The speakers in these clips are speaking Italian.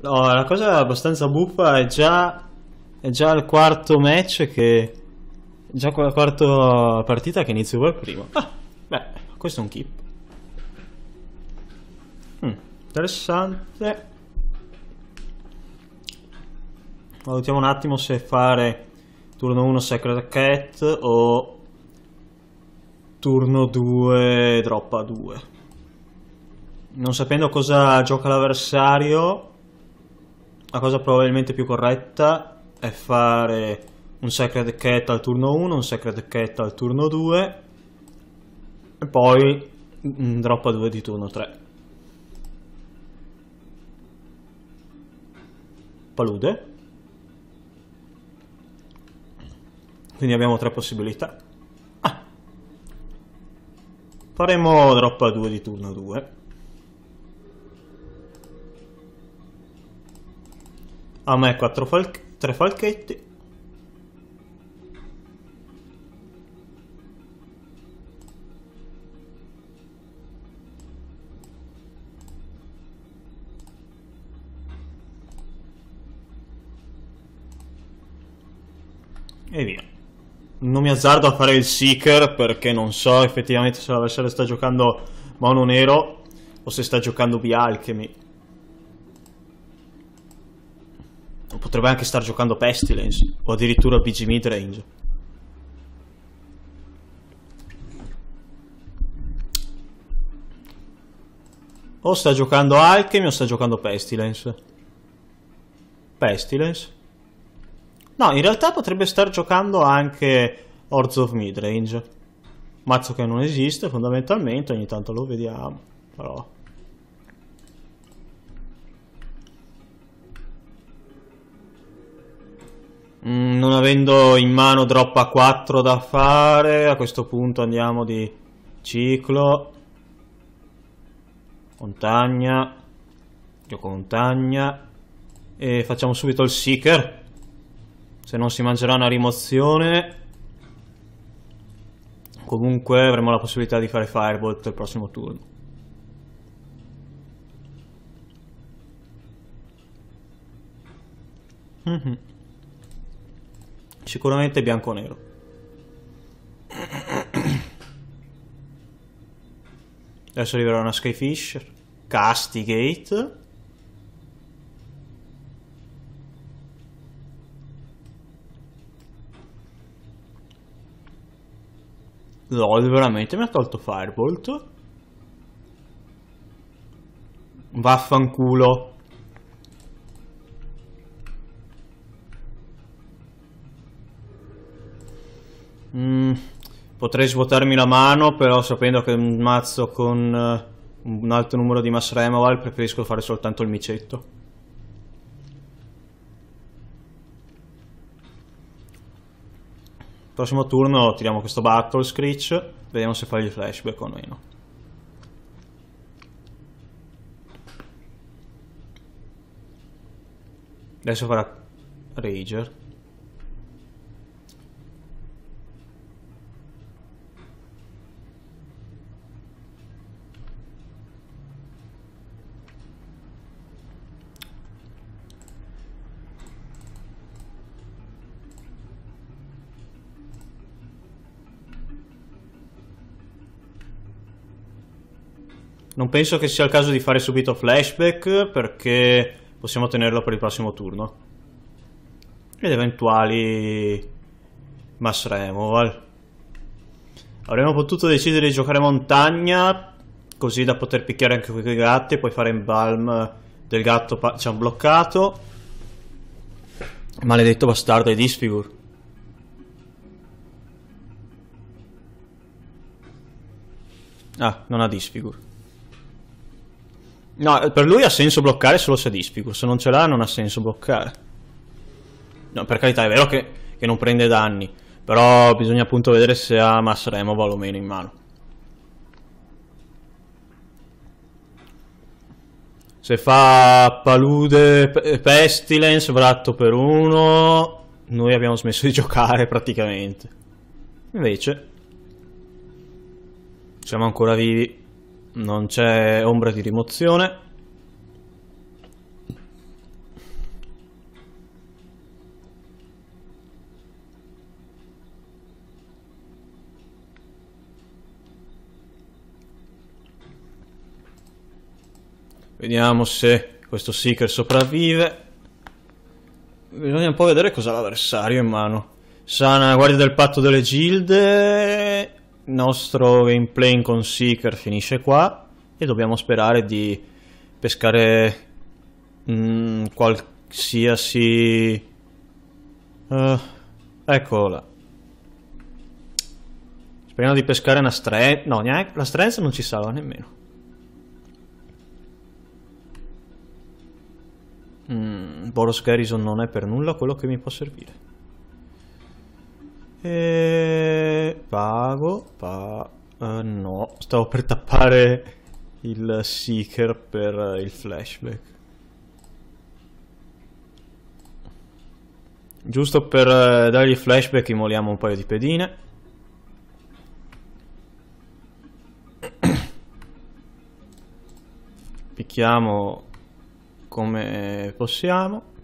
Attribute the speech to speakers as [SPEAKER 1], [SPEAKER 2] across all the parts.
[SPEAKER 1] No, la cosa abbastanza buffa è già, è già il quarto match che... Già la quarta partita che inizio col primo. Ah, beh, questo è un keep. Mm, interessante. Valutiamo un attimo se fare turno 1 Sacred Cat o turno 2 droppa 2. Non sapendo cosa gioca l'avversario, la cosa probabilmente più corretta è fare un Sacred Cat al turno 1, un Sacred Cat al turno 2 e poi un drop a 2 di turno 3. Palude. Quindi abbiamo tre possibilità. Ah. Faremo drop a 2 di turno 2. A me 4 fal 3 falchetti. E via. Non mi azzardo a fare il seeker perché non so effettivamente se la versione sta giocando mono nero o se sta giocando Bialchemy. alchemy. potrebbe anche star giocando Pestilence o addirittura BG Midrange. O sta giocando Alchemy o sta giocando Pestilence. Pestilence. No, in realtà potrebbe star giocando anche Hordes of Midrange. Mazzo che non esiste fondamentalmente, ogni tanto lo vediamo, però... Mm, non avendo in mano droppa 4 da fare, a questo punto andiamo di ciclo, montagna, gioco montagna, e facciamo subito il seeker, se non si mangerà una rimozione. Comunque avremo la possibilità di fare Firebolt il prossimo turno. Mm-hmm. Sicuramente bianco-nero. Adesso arriverà una Skyfish. Castigate. LOL, veramente mi ha tolto Firebolt. Vaffanculo. Potrei svuotarmi la mano, però sapendo che un mazzo con uh, un alto numero di mass removal preferisco fare soltanto il micetto. Prossimo turno tiriamo questo Battle Screech, vediamo se fa il flashback o meno. Adesso farà Rager. Non penso che sia il caso di fare subito flashback perché possiamo tenerlo per il prossimo turno. Ed eventuali mass removal. Avremmo potuto decidere di giocare montagna così da poter picchiare anche quei gatti e poi fare embalm del gatto ci hanno bloccato. Maledetto bastardo e disfigur. Ah, non ha disfigure. No, per lui ha senso bloccare solo se dispico, se non ce l'ha non ha senso bloccare. No, per carità, è vero che, che non prende danni, però bisogna appunto vedere se ha mass removal o meno in mano. Se fa palude, pestilence, vratto per uno, noi abbiamo smesso di giocare praticamente. Invece, siamo ancora vivi non c'è ombra di rimozione Vediamo se questo Seeker sopravvive. Bisogna un po' vedere cosa l'avversario in mano. Sana, guardia del patto delle gilde il nostro gameplay in Seeker finisce qua e dobbiamo sperare di pescare mh, mm, qualsiasi... Uh, eh, eccola. Speriamo di pescare una strength. No, neanche la strength non ci salva nemmeno. Mm, Boros Garrison non è per nulla quello che mi può servire. E pago, pa... Uh, no, stavo per tappare il seeker per eh, il flashback. Giusto per uh, dargli flashback immoliamo un paio di pedine. Picchiamo come possiamo.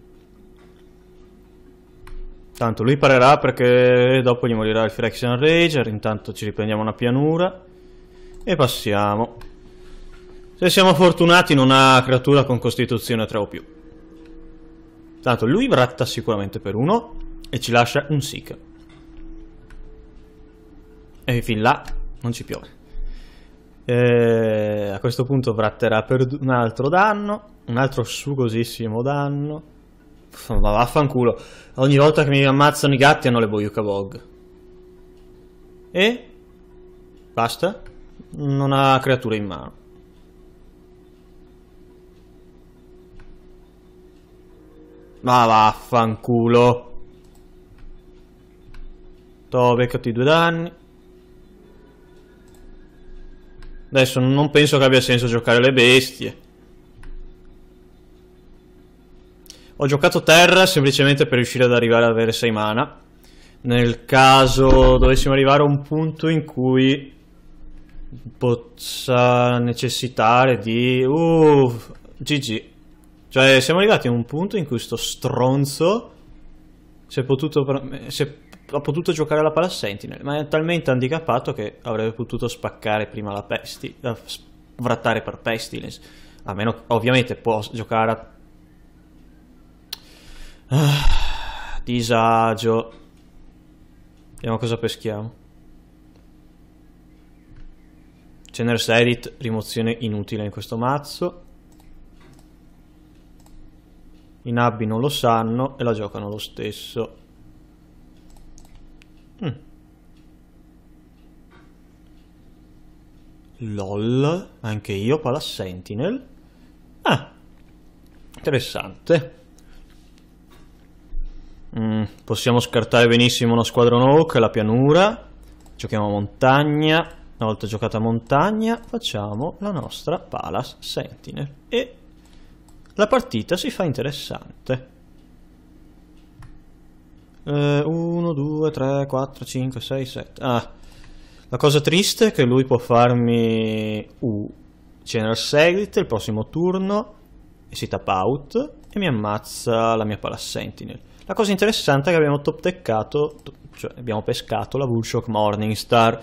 [SPEAKER 1] Tanto lui parerà perché dopo gli morirà il Fraction Rager, intanto ci riprendiamo una pianura e passiamo. Se siamo fortunati non ha creatura con costituzione 3 o più. Tanto lui bratta sicuramente per uno e ci lascia un Seek. E fin là non ci piove. E a questo punto bratterà per un altro danno, un altro sugosissimo danno. Ma vaffanculo. Ogni volta che mi ammazzano i gatti hanno le Boyuka Bog. E? Basta. Non ha creature in mano. Ma vaffanculo. T'ho beccato i due danni. Adesso non penso che abbia senso giocare le bestie. Ho giocato terra semplicemente per riuscire ad arrivare ad avere 6 mana. Nel caso dovessimo arrivare a un punto in cui possa necessitare di... Uh, GG. Cioè, siamo arrivati a un punto in cui sto stronzo si è potuto, si è, ha potuto giocare alla pala Sentinel, ma è talmente handicappato che avrebbe potuto spaccare prima la Pesti, la, vrattare per Pestilence. A meno, ovviamente, può giocare Ah, disagio. Vediamo cosa peschiamo. Generous Edit, rimozione inutile in questo mazzo. I nabbi non lo sanno e la giocano lo stesso. Mm. LOL, anche io, Pala Sentinel. Ah, interessante. Mm, possiamo scartare benissimo una squadra Hawk, la pianura. Giochiamo a montagna. Una volta giocata a montagna, facciamo la nostra Palace Sentinel. E la partita si fa interessante. 1, 2, 3, 4, 5, 6, 7. Ah, la cosa triste è che lui può farmi U, General Seglit, il prossimo turno, e si tap out, e mi ammazza la mia Palace Sentinel. La cosa interessante è che abbiamo top teccato, cioè abbiamo pescato la Bullshock Morningstar,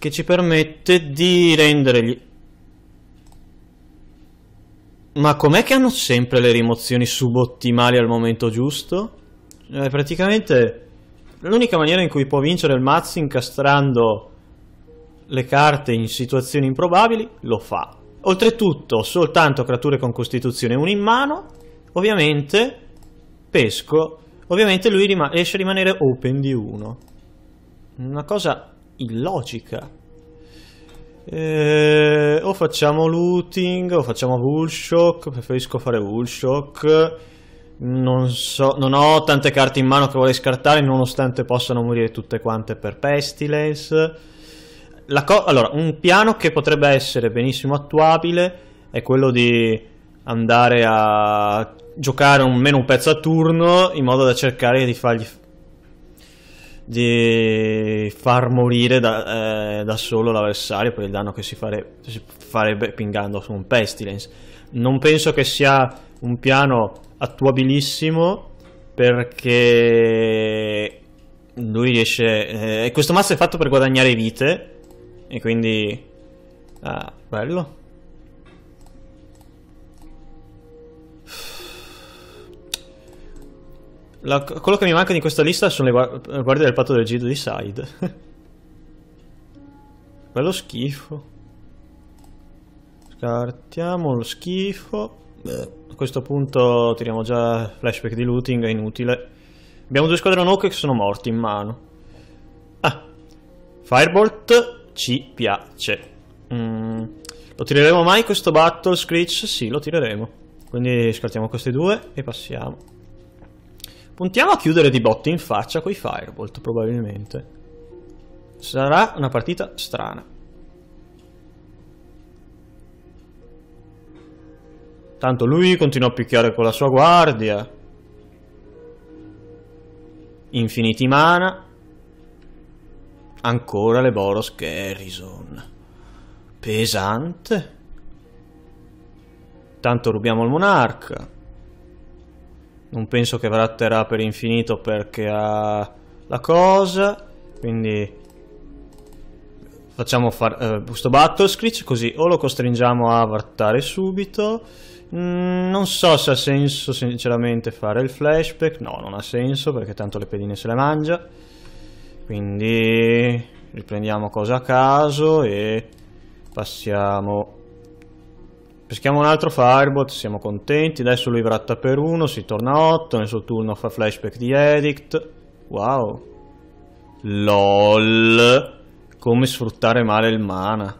[SPEAKER 1] che ci permette di rendere gli... Ma com'è che hanno sempre le rimozioni subottimali al momento giusto? Eh, praticamente l'unica maniera in cui può vincere il mazzo incastrando le carte in situazioni improbabili lo fa. Oltretutto soltanto creature con costituzione 1 in mano, ovviamente pesco, ovviamente lui rima riesce a rimanere open di 1. Una cosa illogica. Eh, o facciamo looting, o facciamo bullshock, preferisco fare bullshock. Non so, non ho tante carte in mano che vorrei scartare, nonostante possano morire tutte quante per pestilence. allora, un piano che potrebbe essere benissimo attuabile è quello di andare a giocare un, meno un pezzo a turno in modo da cercare di fargli di far morire da, eh, da solo l'avversario per il danno che si, fare, si farebbe pingando su un Pestilence. Non penso che sia un piano attuabilissimo perché lui riesce... Eh, questo mazzo è fatto per guadagnare vite e quindi... Ah, bello. la, quello che mi manca di questa lista sono le guardie del patto del giro di side. Bello schifo. Scartiamo lo schifo. Beh, a questo punto tiriamo già flashback di looting, è inutile. Abbiamo due squadron Hawk che sono morti in mano. Ah, Firebolt ci piace. Mm. Lo tireremo mai questo Battle Screech? Sì, lo tireremo. Quindi scartiamo questi due e passiamo. Puntiamo a chiudere di botte in faccia coi Firebolt, probabilmente. Sarà una partita strana. Tanto lui continua a picchiare con la sua guardia. Infiniti mana. Ancora le Boros Garrison. Pesante. Tanto rubiamo il monarca non penso che vratterà per infinito perché ha la cosa quindi facciamo far, eh, questo battle screech così o lo costringiamo a vartare subito mm, non so se ha senso sinceramente fare il flashback no non ha senso perché tanto le pedine se le mangia quindi riprendiamo cosa a caso e passiamo Peschiamo un altro Firebot, siamo contenti. Adesso lui vratta per uno, si torna a 8. Nel suo turno fa flashback di Edict. Wow. LOL. Come sfruttare male il mana.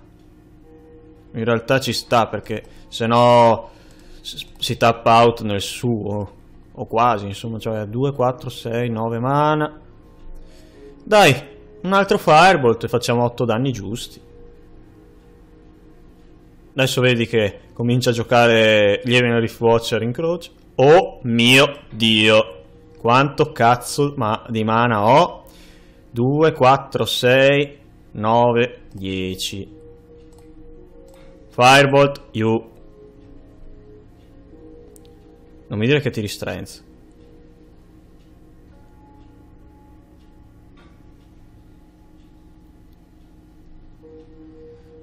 [SPEAKER 1] In realtà ci sta perché se no si tap out nel suo. O quasi, insomma, cioè 2, 4, 6, 9 mana. Dai, un altro Firebolt e facciamo 8 danni giusti. Adesso vedi che comincia a giocare Lieven Reef Watcher in croce. Oh mio Dio! Quanto cazzo ma di mana ho? 2, 4, 6, 9, 10. Firebolt, you. Non mi dire che tiri strength.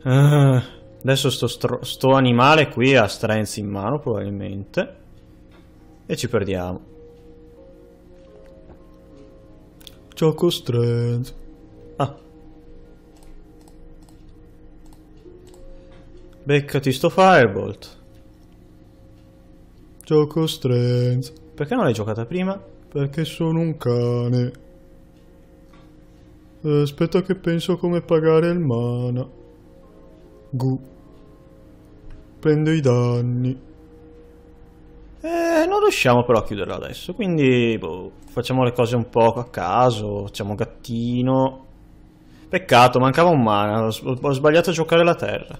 [SPEAKER 1] Ah... Uh. Adesso sto, sto animale qui ha strength in mano probabilmente. E ci perdiamo. Gioco strength. Ah. Beccati sto firebolt. Gioco strength. Perché non l'hai giocata prima? Perché sono un cane. Eh, aspetta che penso come pagare il mana. Gu prendo i danni. Eh, non riusciamo però a chiuderla adesso, quindi boh, facciamo le cose un po' a caso, facciamo gattino. Peccato, mancava un mana, ho, ho sbagliato a giocare la terra.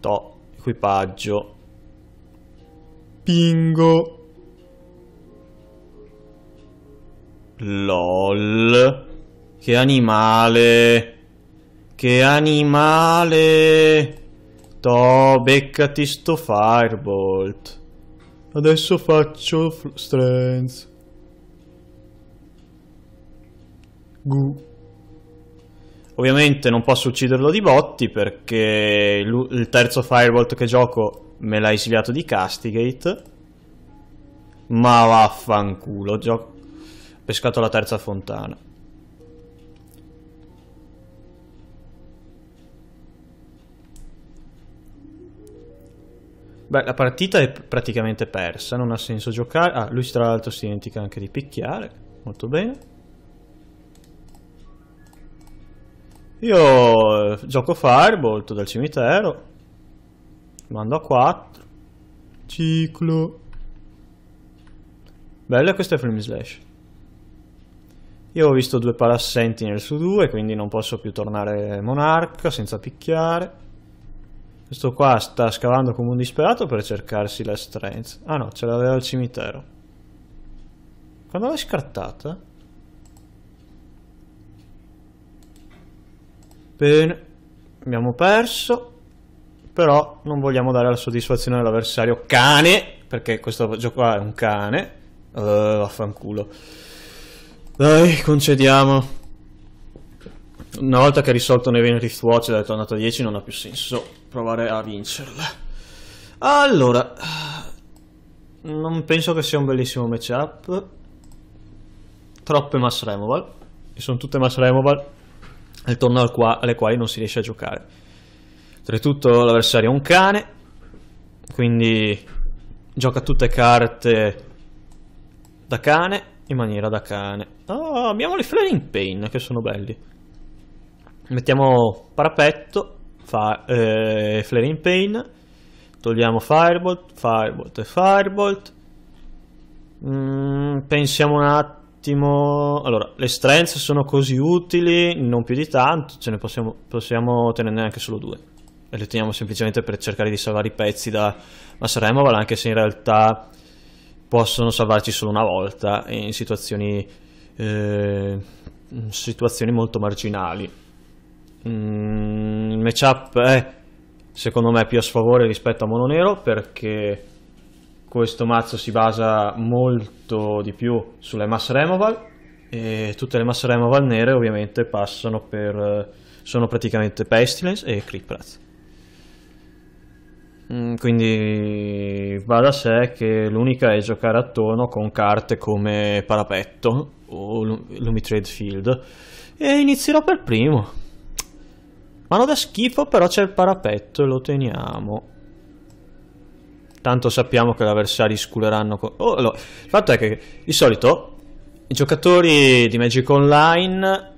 [SPEAKER 1] To, equipaggio. Pingo. LOL. Che animale. Che animale. Toh, beccati sto Firebolt. Adesso faccio Strength. Gu. Ovviamente non posso ucciderlo di botti perché il terzo Firebolt che gioco me l'ha esiliato di Castigate. Ma vaffanculo, ho pescato la terza fontana. Beh, la partita è praticamente persa, non ha senso giocare. Ah, lui tra l'altro si dimentica anche di picchiare, molto bene. Io eh, gioco Firebolt dal cimitero, mando a 4, ciclo. Bella questa è Flame Slash. Io ho visto due palassenti nel su due, quindi non posso più tornare monarca senza picchiare. Questo qua sta scavando come un disperato per cercarsi la strength. Ah no, ce l'aveva al cimitero. Quando l'hai scartata? Bene. Abbiamo perso. Però non vogliamo dare la soddisfazione all'avversario cane. Perché questo gioco qua è un cane. Uh, vaffanculo. Dai, concediamo. Una volta che ha risolto Neven Rift Watch ed è tornato a 10 non ha più senso provare a vincerla. Allora, non penso che sia un bellissimo matchup. Troppe mass removal, e sono tutte mass removal al torneo alle quali non si riesce a giocare. Oltretutto l'avversario è un cane, quindi gioca tutte carte da cane in maniera da cane. Oh, abbiamo le Flaring Pain che sono belli mettiamo parapetto, fa, eh, flare in pain, togliamo firebolt, firebolt e firebolt. Mm, pensiamo un attimo. Allora, le strengths sono così utili, non più di tanto, ce ne possiamo, possiamo tenerne anche solo due. E le teniamo semplicemente per cercare di salvare i pezzi da Mass Removal, anche se in realtà possono salvarci solo una volta in situazioni, eh, situazioni molto marginali. Mm, il matchup è secondo me più a sfavore rispetto a Mono Nero perché questo mazzo si basa molto di più sulle mass removal e tutte le mass removal nere ovviamente passano per sono praticamente Pestilence e Creeprat. Mm, quindi va da sé che l'unica è giocare attorno con carte come Parapetto o Lumitrade Field e inizierò per primo Mano da schifo, però c'è il parapetto e lo teniamo. Tanto sappiamo che gli avversari sculeranno... Oh, no. Il fatto è che, di solito, i giocatori di Magic Online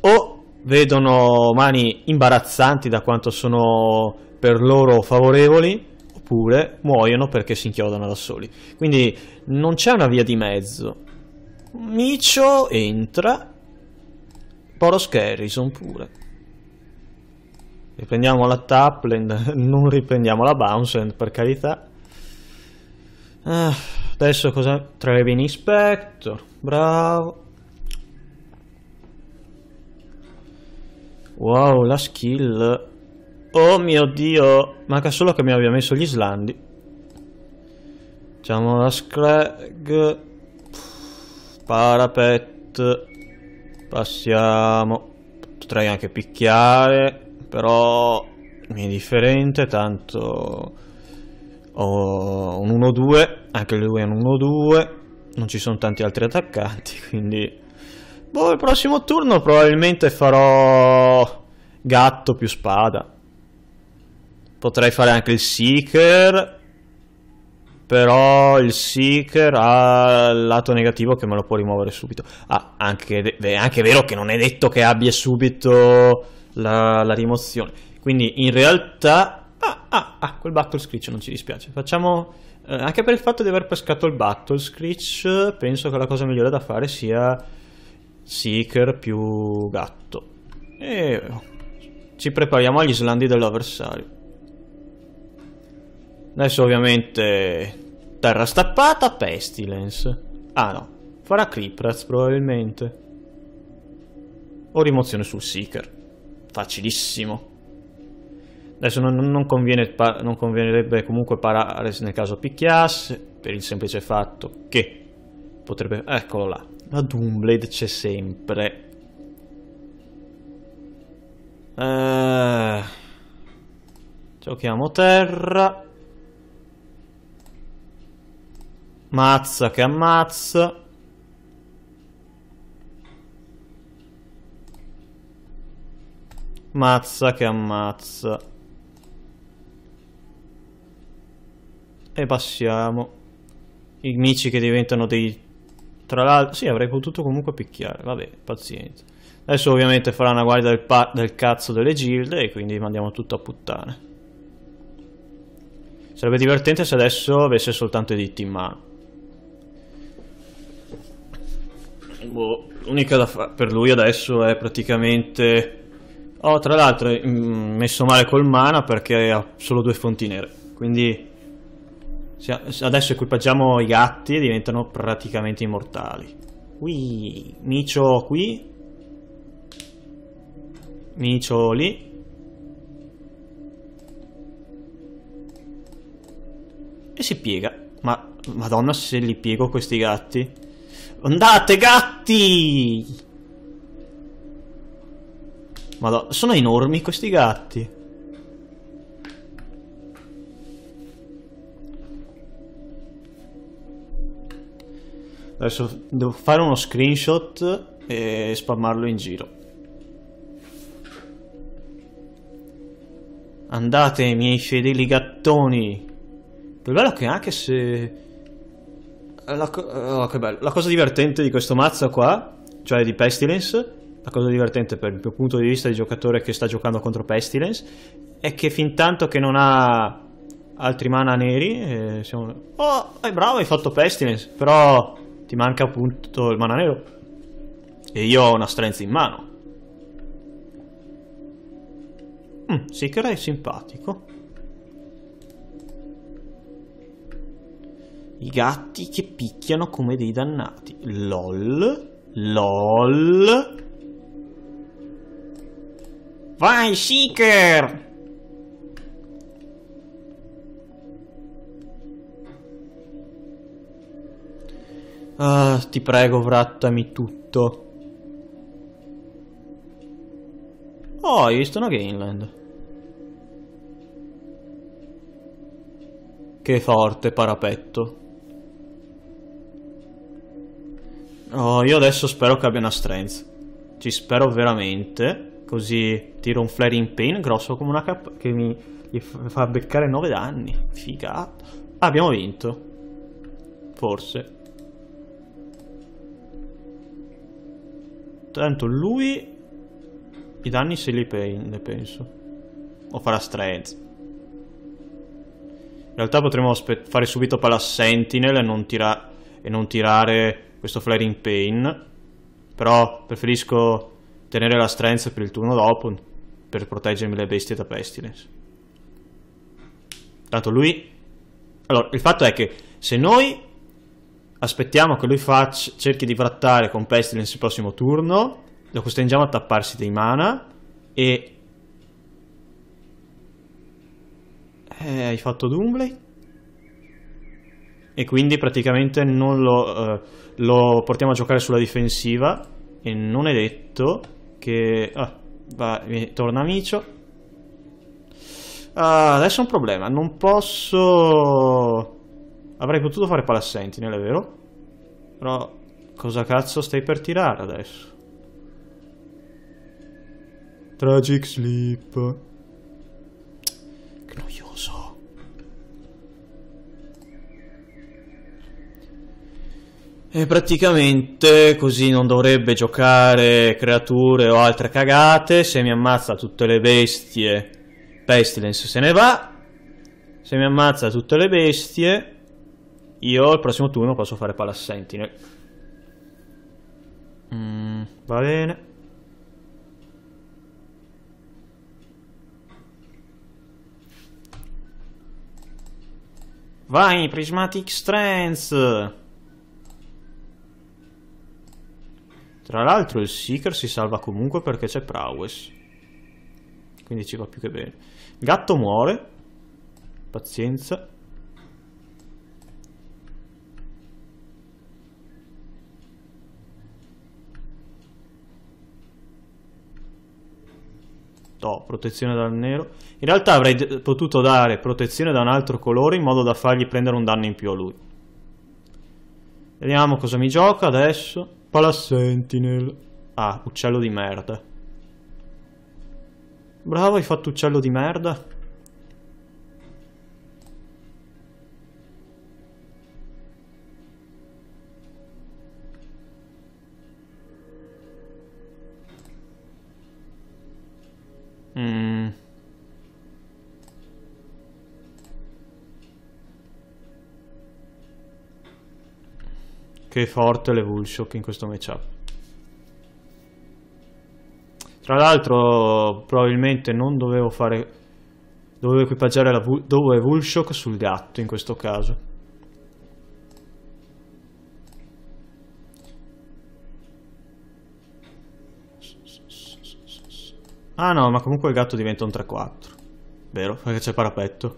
[SPEAKER 1] o vedono mani imbarazzanti da quanto sono per loro favorevoli, oppure muoiono perché si inchiodano da soli. Quindi non c'è una via di mezzo. Micio entra Poro Scarrison pure. Riprendiamo la Tapland, non riprendiamo la Bouncend per carità. Ah, adesso cosa? Trevin Inspector, bravo. Wow, la skill. Oh mio dio, manca solo che mi abbia messo gli islandi. Facciamo la Scrag. Parapet. Passiamo. Potrei anche picchiare, però mi è differente, tanto ho un 1-2, anche lui è un 1-2, non ci sono tanti altri attaccanti, quindi... Boh, il prossimo turno probabilmente farò gatto più spada. Potrei fare anche il seeker, però il Seeker ha il lato negativo che me lo può rimuovere subito. Ah, anche, è anche vero che non è detto che abbia subito la, la rimozione. Quindi in realtà... Ah, ah, ah, quel Battle Screech non ci dispiace. Facciamo... Eh, anche per il fatto di aver pescato il Battle Screech, penso che la cosa migliore da fare sia Seeker più gatto. E ci prepariamo agli slandi dell'avversario. Adesso ovviamente terra stappata, pestilence. Ah no, farà Cripraz probabilmente. O rimozione sul Seeker. Facilissimo. Adesso non, non, conviene, non convienerebbe comunque parare nel caso picchiasse, per il semplice fatto che potrebbe... Eccolo là, la Doomblade c'è sempre. Uh, giochiamo terra. Mazza che ammazza. Mazza che ammazza. E passiamo. I mici che diventano dei... Tra l'altro... Sì, avrei potuto comunque picchiare. Vabbè, pazienza. Adesso ovviamente farà una guardia del, del cazzo delle gilde e quindi mandiamo tutto a puttane. Sarebbe divertente se adesso avesse soltanto editti in mano. boh, l'unica da fare per lui adesso è praticamente... Ho oh, tra l'altro mm, messo male col mana perché ha solo due fonti nere, quindi adesso equipaggiamo i gatti e diventano praticamente immortali. Qui, Micio qui, Micio lì. E si piega. Ma, madonna se li piego questi gatti. Andate, gatti! Madonna, sono enormi questi gatti. Adesso devo fare uno screenshot e spammarlo in giro. Andate, miei fedeli gattoni. Il bello che anche se eh, la, co- eh, oh, che bello. la cosa divertente di questo mazzo qua, cioè di Pestilence, la cosa divertente per il mio punto di vista di giocatore che sta giocando contro Pestilence, è che fin tanto che non ha altri mana neri, eh, siamo... oh, è bravo, hai fatto Pestilence, però ti manca appunto il mana nero. E io ho una strength in mano. Mm, Seeker è simpatico. I gatti che picchiano come dei dannati. LOL. LOL. Vai, Seeker! Ah, ti prego, frattami tutto. Oh, hai visto una Gainland. Che forte parapetto. Oh, io adesso spero che abbia una strength. Ci spero veramente. Così tiro un flaring pain grosso come una cappa che mi fa beccare 9 danni. Figata. Ah, abbiamo vinto. Forse. Tanto lui... I danni se li prende, penso. O farà strength. In realtà potremmo fare subito Palace Sentinel e non, tira e non tirare questo Flaring Pain, però preferisco tenere la Strength per il turno dopo per proteggermi le bestie da Pestilence. Tanto lui... Allora, il fatto è che se noi aspettiamo che lui faccia, cerchi di frattare con Pestilence il prossimo turno, lo costringiamo a tapparsi dei mana e... Eh, hai fatto Doomblade? E quindi praticamente non lo... Eh, lo portiamo a giocare sulla difensiva e non è detto che... Ah, va, torna Micio. Ah, adesso è un problema, non posso... Avrei potuto fare palassentine, è vero? Però cosa cazzo stai per tirare adesso? Tragic Sleep. Che noio. E praticamente così non dovrebbe giocare creature o altre cagate. Se mi ammazza tutte le bestie, Pestilence se ne va. Se mi ammazza tutte le bestie, io al prossimo turno posso fare Palace Mm, va bene. Vai, Prismatic Strength! Tra l'altro il Seeker si salva comunque perché c'è Prowess. Quindi ci va più che bene. gatto muore. Pazienza. No, protezione dal nero. In realtà avrei potuto dare protezione da un altro colore in modo da fargli prendere un danno in più a lui. Vediamo cosa mi gioca adesso. Palasentinel. Ah, uccello di merda. Bravo, hai fatto uccello di merda. Mmm. che è forte l'Evulshock in questo matchup. Tra l'altro probabilmente non dovevo fare... Dovevo equipaggiare la dovevo Evulshock sul gatto in questo caso. Ah no, ma comunque il gatto diventa un 3-4. Vero? Perché c'è parapetto.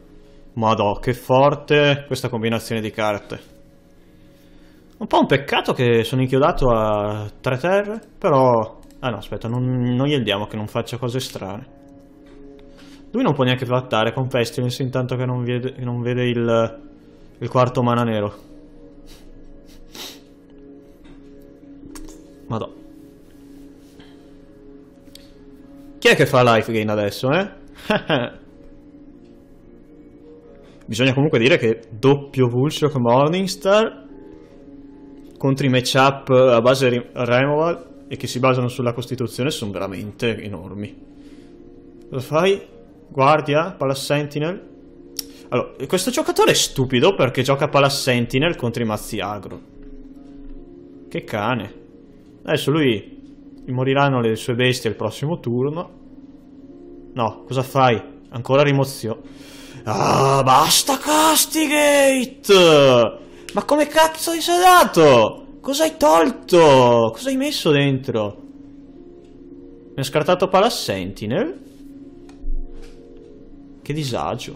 [SPEAKER 1] Madò, che forte questa combinazione di carte. Un po' un peccato che sono inchiodato a tre terre, però... Ah no, aspetta, non, non gli diamo che non faccia cose strane. Lui non può neanche trattare con Pestilence intanto che non vede, non vede il, il quarto mana nero. Madò. Chi è che fa life gain adesso, eh? Bisogna comunque dire che doppio Vulture Vulshock Morningstar contro i matchup a base removal e che si basano sulla costituzione sono veramente enormi. Cosa fai? Guardia, Palace Sentinel. Allora, questo giocatore è stupido perché gioca Palace Sentinel contro i mazzi agro. Che cane. Adesso lui moriranno le sue bestie il prossimo turno. No, cosa fai? Ancora rimozione. Ah, basta Castigate! Ma come cazzo hai salato? Cosa hai tolto? Cosa hai messo dentro? Mi ha scartato Palace Sentinel. Che disagio.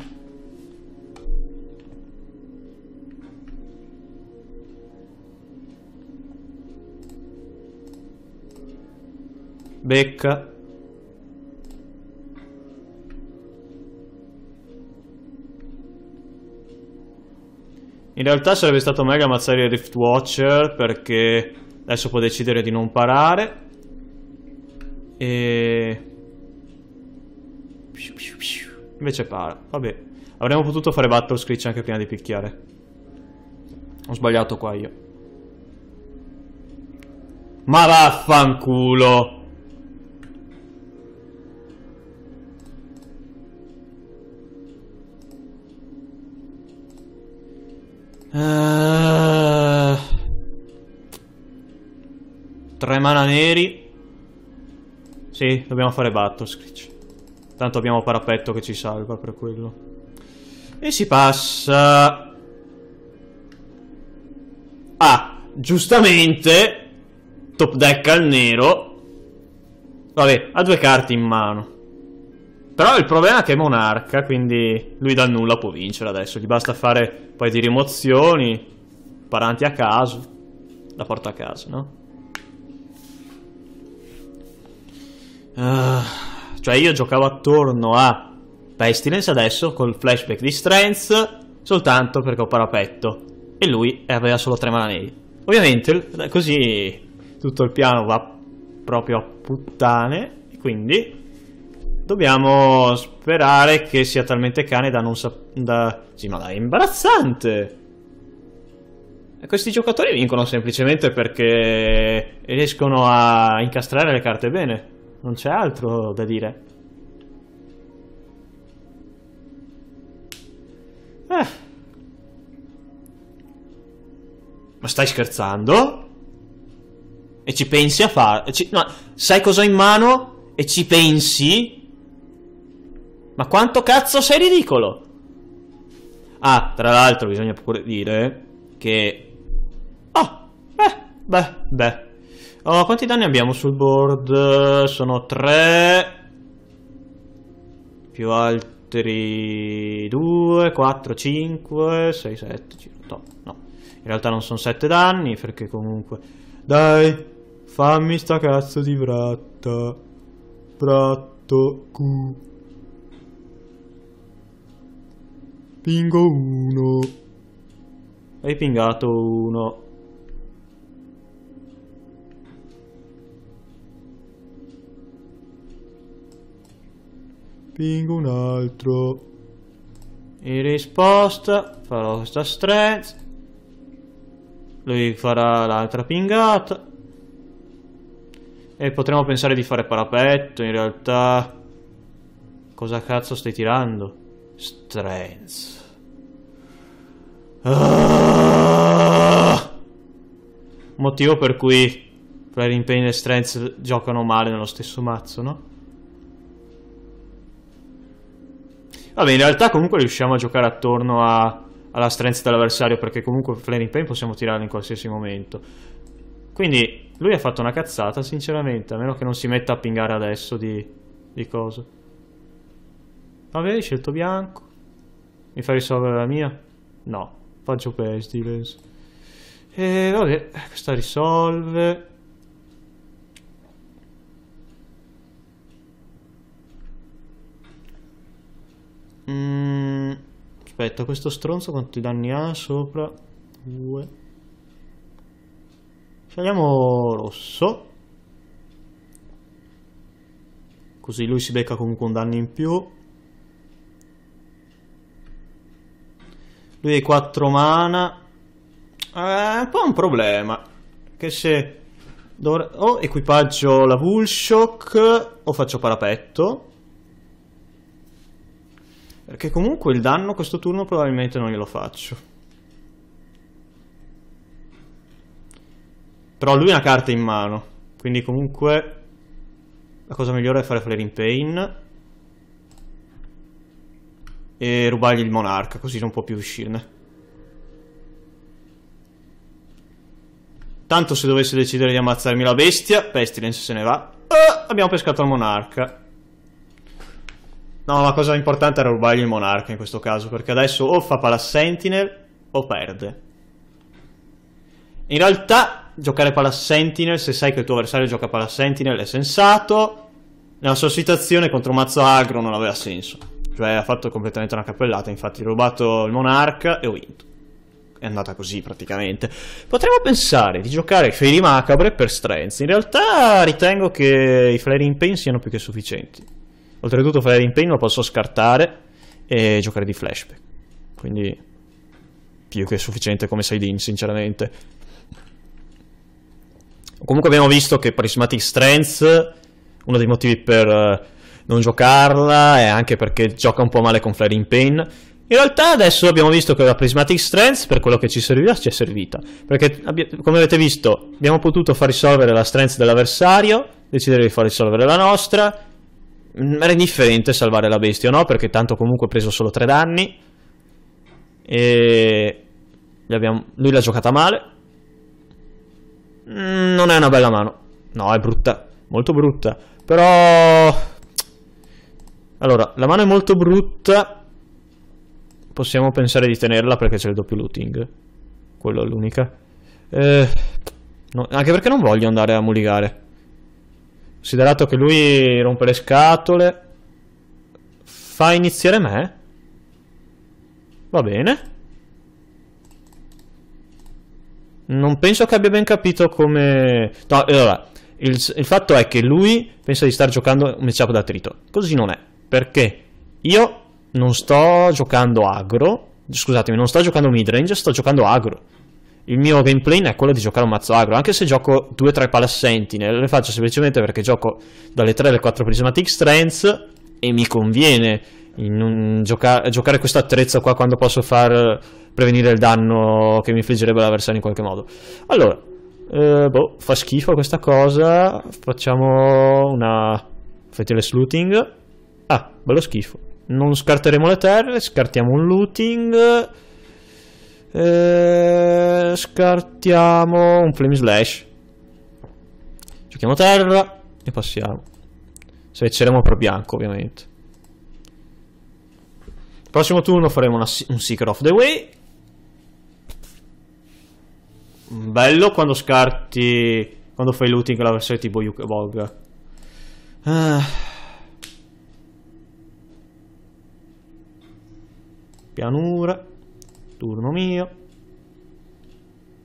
[SPEAKER 1] Becca. In realtà sarebbe stato meglio ammazzare il Rift Watcher perché adesso può decidere di non parare. E... Invece para. Vabbè. Avremmo potuto fare Battle Screech anche prima di picchiare. Ho sbagliato qua io. Ma vaffanculo! Uh... Tre mana neri. Sì, dobbiamo fare Battlescreech. Tanto abbiamo parapetto che ci salva per quello. E si passa... Ah, giustamente... Top deck al nero. Vabbè, ha due carte in mano. Però il problema è che è monarca, quindi lui dal nulla può vincere adesso. Gli basta fare poi di rimozioni, paranti a caso, la porta a casa, no? Uh, cioè io giocavo attorno a Pestilence adesso col flashback di Strength soltanto perché ho parapetto e lui aveva solo tre mananei. Ovviamente così tutto il piano va proprio a puttane quindi Dobbiamo sperare che sia talmente cane da non sapere... Da... Sì, ma dai, è imbarazzante! E questi giocatori vincono semplicemente perché riescono a incastrare le carte bene. Non c'è altro da dire. Eh. Ma stai scherzando? E ci pensi a fare... No, sai cosa ho in mano? E ci pensi? Ma quanto cazzo sei ridicolo? Ah, tra l'altro bisogna pure dire che... Oh, beh, beh, beh. Oh, quanti danni abbiamo sul board? Sono tre... Più altri... 2, 4, 5, 6, 7, 8, no. In realtà non sono 7 danni, perché comunque... Dai, fammi sta cazzo di bratta. Bratto, cu... Pingo uno. Hai pingato uno. Pingo un altro. In risposta farò questa strength. Lui farà l'altra pingata. E potremmo pensare di fare parapetto, in realtà... Cosa cazzo stai tirando? Strength. Ah! Motivo per cui Flaring Pain e Strength giocano male nello stesso mazzo, no? Vabbè, in realtà comunque riusciamo a giocare attorno a, alla strength dell'avversario perché comunque Flaring Pain possiamo tirarlo in qualsiasi momento. Quindi lui ha fatto una cazzata, sinceramente, a meno che non si metta a pingare adesso di, di cose. Vabbè, hai scelto bianco. Mi fai risolvere la mia? No, faccio questi, penso. E vabbè, questa risolve. Mm, aspetta, questo stronzo quanti danni ha sopra? Due. Scegliamo rosso. Così lui si becca comunque un danno in più. Lui è 4 mana. Eh, è un po' un problema. Che se... Dovre... O oh, equipaggio la bullshock o faccio parapetto. Perché comunque il danno questo turno probabilmente non glielo faccio. Però lui ha una carta in mano. Quindi comunque... La cosa migliore è fare Flaring Pain e rubargli il monarca, così non può più uscirne. Tanto se dovesse decidere di ammazzarmi la bestia, Pestilence se ne va. Oh, abbiamo pescato il monarca. No, la cosa importante era rubargli il monarca in questo caso, perché adesso o fa Sentinel o perde. In realtà, giocare Sentinel, se sai che il tuo avversario gioca Sentinel, è sensato. Nella sua situazione contro mazzo agro non aveva senso. Cioè ha fatto completamente una cappellata, infatti ha rubato il Monarca e ho vinto. È andata così praticamente. Potremmo pensare di giocare Fairy Macabre per Strength. In realtà ritengo che i Flaring Pain siano più che sufficienti. Oltretutto Flaring Pain lo posso scartare e giocare di Flashback. Quindi più che sufficiente come side-in sinceramente. Comunque abbiamo visto che Prismatic Strength, uno dei motivi per eh, non giocarla e anche perché gioca un po' male con Flaring Pain. In realtà adesso abbiamo visto che la Prismatic Strength per quello che ci serviva ci è servita, perché come avete visto abbiamo potuto far risolvere la Strength dell'avversario, decidere di far risolvere la nostra, mm, era indifferente salvare la bestia o no, perché tanto comunque ha preso solo 3 danni, e abbiamo... lui l'ha giocata male, mm, non è una bella mano, no è brutta, molto brutta, però allora, la mano è molto brutta. Possiamo pensare di tenerla perché c'è il doppio looting. Quello è l'unica. Eh, no, anche perché non voglio andare a muligare. Considerato che lui rompe le scatole. Fa iniziare me. Va bene. Non penso che abbia ben capito come... No, allora, il, il fatto è che lui pensa di star giocando un matchup da trito. Così non è perché io non sto giocando agro, scusatemi, non sto giocando midrange, sto giocando agro. Il mio gameplay è quello di giocare un mazzo agro, anche se gioco 2-3 palas sentinel, le faccio semplicemente perché gioco dalle 3 alle 4 prismatic strengths e mi conviene un, gioca giocare questo attrezzo qua quando posso far prevenire il danno che mi infliggerebbe l'avversario in qualche modo. Allora, eh, boh, fa schifo questa cosa, facciamo una... Fetile Sluting Ah, bello schifo. Non scarteremo le terre, scartiamo un looting. Eh, scartiamo un flame slash. Giochiamo terra e passiamo. Selezioneremo per bianco, ovviamente. Il prossimo turno faremo una, un Seeker of the Way. Bello quando scarti... Quando fai looting con la versione tipo Volga. Ah... pianura, turno mio.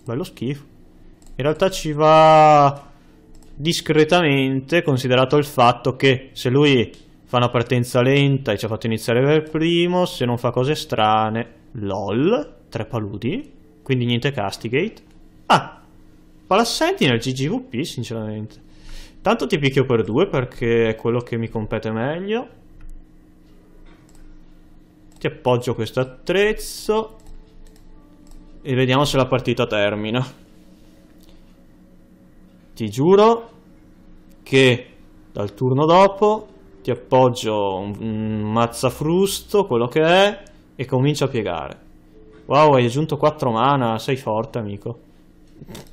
[SPEAKER 1] Bello schifo. In realtà ci va discretamente, considerato il fatto che se lui fa una partenza lenta e ci ha fatto iniziare per primo, se non fa cose strane, lol, tre paludi, quindi niente castigate. Ah, palassenti nel GGVP sinceramente. Tanto ti picchio per due perché è quello che mi compete meglio. Ti appoggio questo attrezzo. E vediamo se la partita termina. Ti giuro che dal turno dopo ti appoggio un, mazzafrusto, quello che è, e comincio a piegare. Wow, hai aggiunto 4 mana, sei forte amico.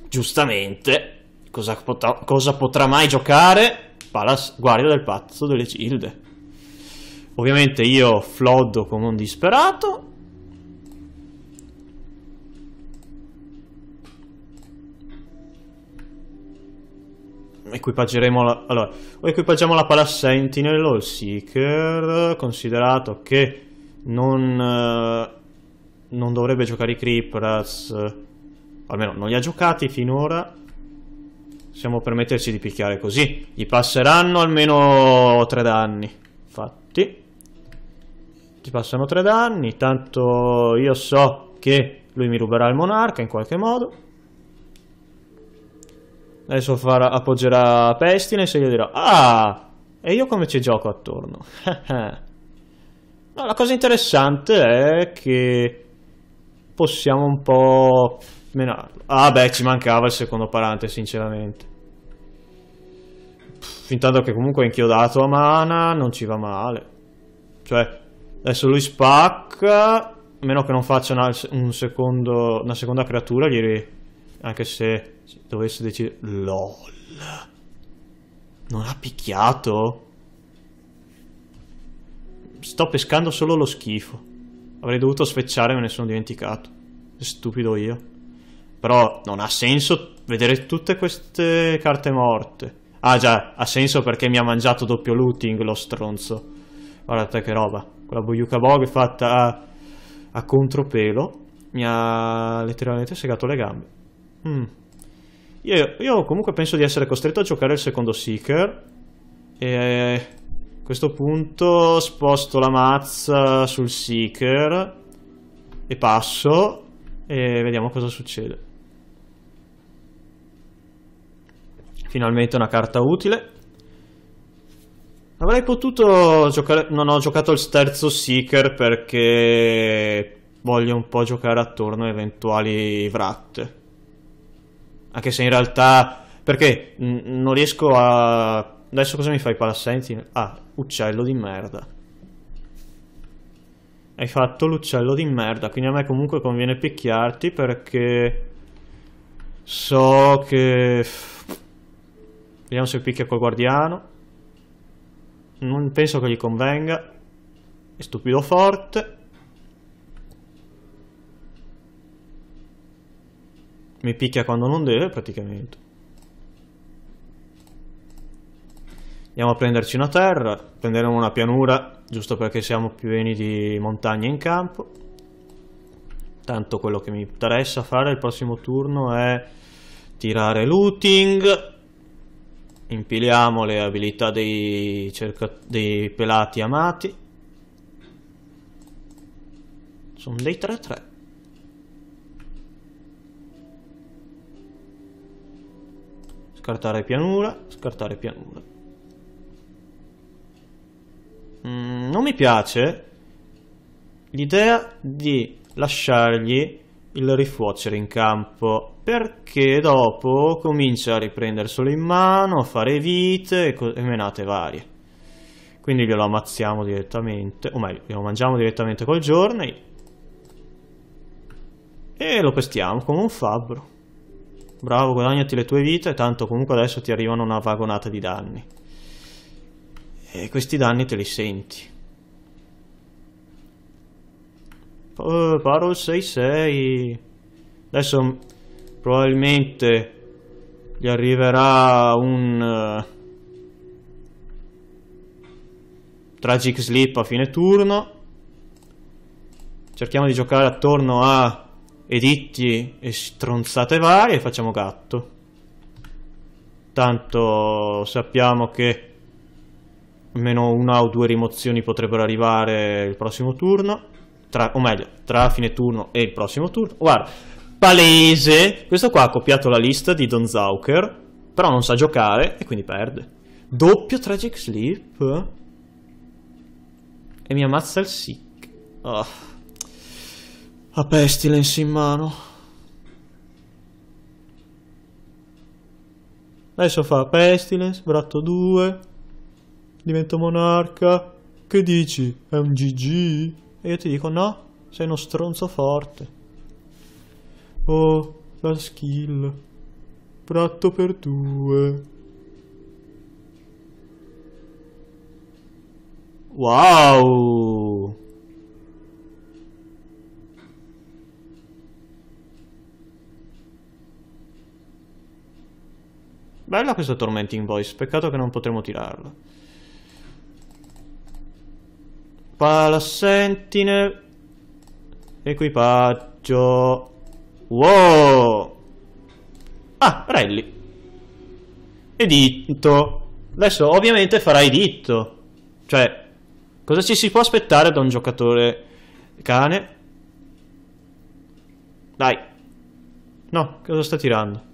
[SPEAKER 1] Giustamente. Cosa, pot cosa potrà mai giocare? Palas guardia del pazzo delle gilde. Ovviamente io floddo come un disperato. Equipaggeremo la... Allora, o equipaggiamo la pala Sentinel o il Seeker, considerato che non... Eh, non dovrebbe giocare i Creepers, almeno non li ha giocati finora. Possiamo permetterci di picchiare così. Gli passeranno almeno tre danni. Infatti ti passano tre danni, tanto io so che lui mi ruberà il monarca in qualche modo. Adesso farà, appoggerà Pestinence e se gli dirò Ah! E io come ci gioco attorno? la cosa interessante è che possiamo un po' menarlo. Ah beh, ci mancava il secondo parante, sinceramente. Fintanto che comunque è inchiodato a mana, non ci va male. Cioè, Adesso lui spacca. A meno che non faccia una, un secondo, una seconda creatura, gli, anche se dovesse decidere... LOL. Non ha picchiato? Sto pescando solo lo schifo. Avrei dovuto sfecciare, me ne sono dimenticato. Stupido io. Però non ha senso vedere tutte queste carte morte. Ah già, ha senso perché mi ha mangiato doppio looting lo stronzo. Guardate che roba quella Boyuka Bog fatta a, a, contropelo, mi ha letteralmente segato le gambe. Mm. Io, io, comunque penso di essere costretto a giocare il secondo Seeker. E a questo punto sposto la mazza sul Seeker e passo e vediamo cosa succede. Finalmente una carta utile. Avrei potuto giocare... Non ho giocato il terzo Seeker perché voglio un po' giocare attorno a eventuali Vrat. Anche se in realtà... Perché non riesco a... Adesso cosa mi fai palassenti? Ah, uccello di merda. Hai fatto l'uccello di merda, quindi a me comunque conviene picchiarti perché... So che... Vediamo se picchia col guardiano non penso che gli convenga. È stupido forte. Mi picchia quando non deve praticamente. Andiamo a prenderci una terra, prenderemo una pianura, giusto perché siamo pieni di montagne in campo. Tanto quello che mi interessa fare il prossimo turno è tirare looting, impiliamo le abilità dei, dei pelati amati sono dei 3-3 scartare pianura scartare pianura mm, non mi piace l'idea di lasciargli il rifuocere in campo perché dopo comincia a riprenderselo in mano, a fare vite e, e menate varie. Quindi glielo ammazziamo direttamente, o meglio, glielo mangiamo direttamente col giorni e lo pestiamo come un fabbro. Bravo, guadagnati le tue vite, tanto comunque adesso ti arrivano una vagonata di danni. E questi danni te li senti. Oh, Parol 6-6. Adesso probabilmente gli arriverà un uh, tragic slip a fine turno cerchiamo di giocare attorno a editti e stronzate varie e facciamo gatto tanto sappiamo che almeno una o due rimozioni potrebbero arrivare il prossimo turno tra, o meglio, tra fine turno e il prossimo turno guarda, palese. Questo qua ha copiato la lista di Don Zauker, però non sa giocare e quindi perde. Doppio Tragic Sleep? E mi ammazza il Sick. Oh. Ah. Ha Pestilence in mano. Adesso fa Pestilence, Bratto 2. Divento monarca. Che dici? È un GG? E io ti dico no, sei uno stronzo forte. Oh, la skill. Pratto per due. Wow! Bella questa Tormenting Voice, peccato che non potremo tirarla. sentine. Equipaggio. Wow! Ah, rally. Editto. Adesso ovviamente farai editto. Cioè, cosa ci si può aspettare da un giocatore cane? Dai. No, cosa sta tirando?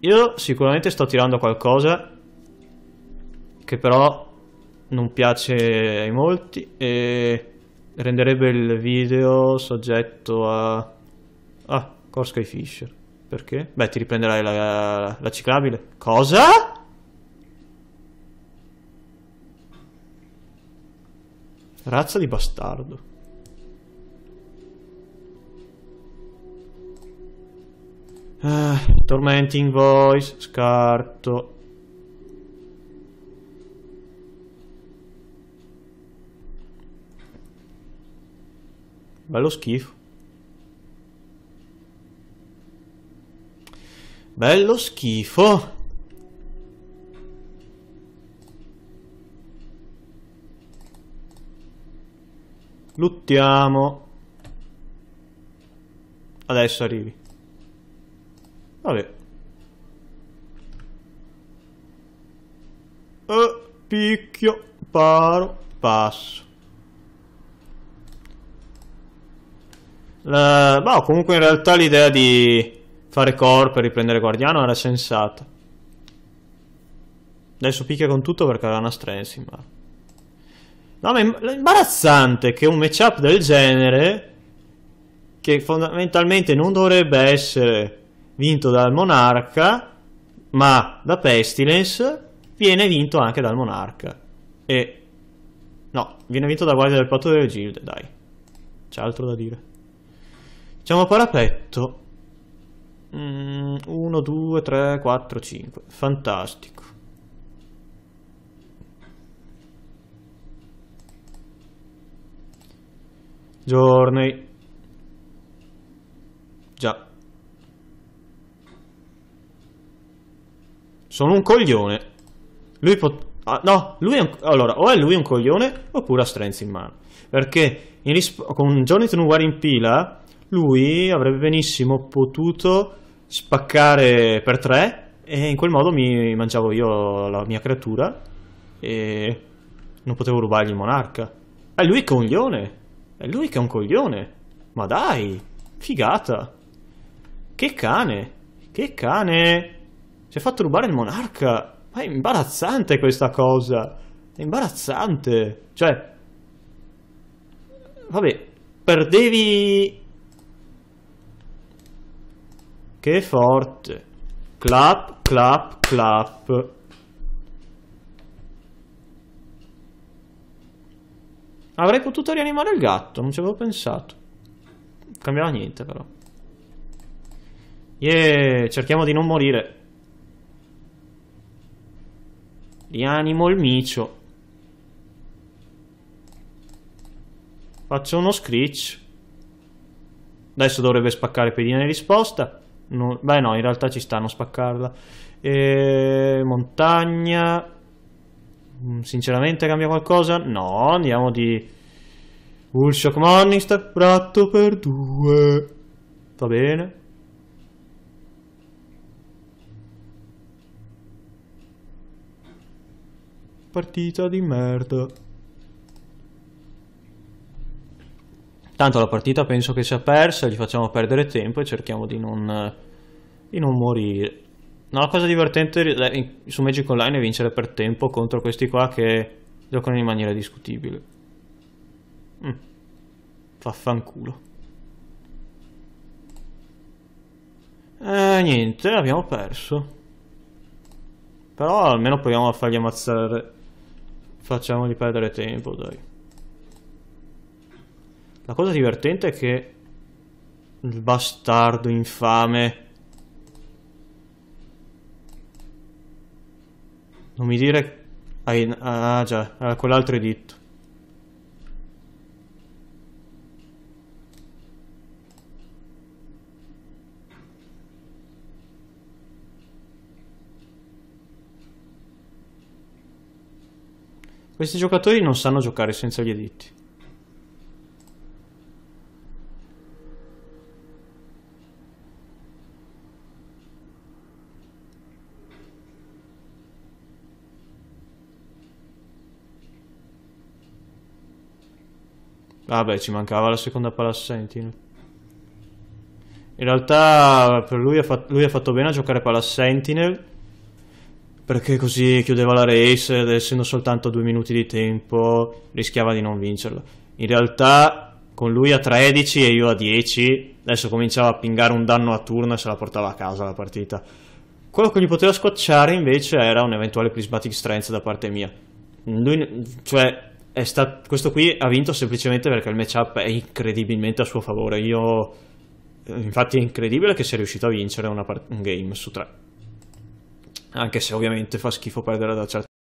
[SPEAKER 1] Io sicuramente sto tirando qualcosa che però non piace ai molti e renderebbe il video soggetto a... Ah, Corsica Fisher. Perché? Beh, ti riprenderai la, la, ciclabile. Cosa? Razza di bastardo. Ah, tormenting voice, scarto. Bello schifo. Bello schifo. Luttiamo. Adesso arrivi. Vabbè. E eh, picchio, paro, passo. Eh, boh, comunque in realtà l'idea di fare core per riprendere Guardiano era sensata. Adesso picchia con tutto perché aveva una strength in mano. No, ma è imbarazzante che un matchup del genere, che fondamentalmente non dovrebbe essere vinto dal Monarca, ma da Pestilence, viene vinto anche dal Monarca. E... No, viene vinto da Guardia del Patto delle Gilde, dai. C'è altro da dire. Siamo parapetto. 1, 2, 3, 4, 5. Fantastico. Giorni. Già. Sono un coglione. Lui può... Ah, no, lui è un... Allora, o è lui un coglione oppure ha strength in mano. Perché in con Jonathan uguale in pila lui avrebbe benissimo potuto spaccare per tre e in quel modo mi mangiavo io la mia creatura e non potevo rubargli il monarca. È lui che è un coglione! È lui che è un coglione! Ma dai! Figata! Che cane! Che cane! Si è fatto rubare il monarca! Ma è imbarazzante questa cosa! È imbarazzante! Cioè... Vabbè, perdevi che forte. Clap, clap, clap. Avrei potuto rianimare il gatto, non ci avevo pensato. Non cambiava niente però. Yeah, cerchiamo di non morire. Rianimo il micio. Faccio uno screech. Adesso dovrebbe spaccare pedina di risposta. No, beh no, in realtà ci stanno a spaccarla. E, eh, montagna. Mm, sinceramente cambia qualcosa? No, andiamo di... Ulshock Morningstar, ratto per due. Va bene. Partita di merda. Tanto la partita penso che sia persa, gli facciamo perdere tempo e cerchiamo di non, di non morire. No, la cosa divertente su Magic Online è vincere per tempo contro questi qua che giocano in maniera discutibile. Mm. Faffanculo. Eh, niente, abbiamo perso. Però almeno proviamo a fargli ammazzare. Facciamogli perdere tempo, dai. La cosa divertente è che il bastardo infame Non mi dire... Ah già, era quell'altro editto. Questi giocatori non sanno giocare senza gli editti. Vabbè, ci mancava la seconda palla sentinel. In realtà per lui ha, fatto, lui ha fatto bene a giocare palla sentinel perché così chiudeva la race ed essendo soltanto due minuti di tempo rischiava di non vincerla. In realtà con lui a 13 e io a 10 adesso cominciava a pingare un danno a turno e se la portava a casa la partita. Quello che gli poteva squacciare invece era un eventuale prismatic strength da parte mia. Lui, cioè, stat- questo qui ha vinto semplicemente perché il matchup è incredibilmente a suo favore. Io, eh, infatti, è incredibile che sia riuscito a vincere part- un game su tre. Anche se ovviamente fa schifo perdere da, cioè,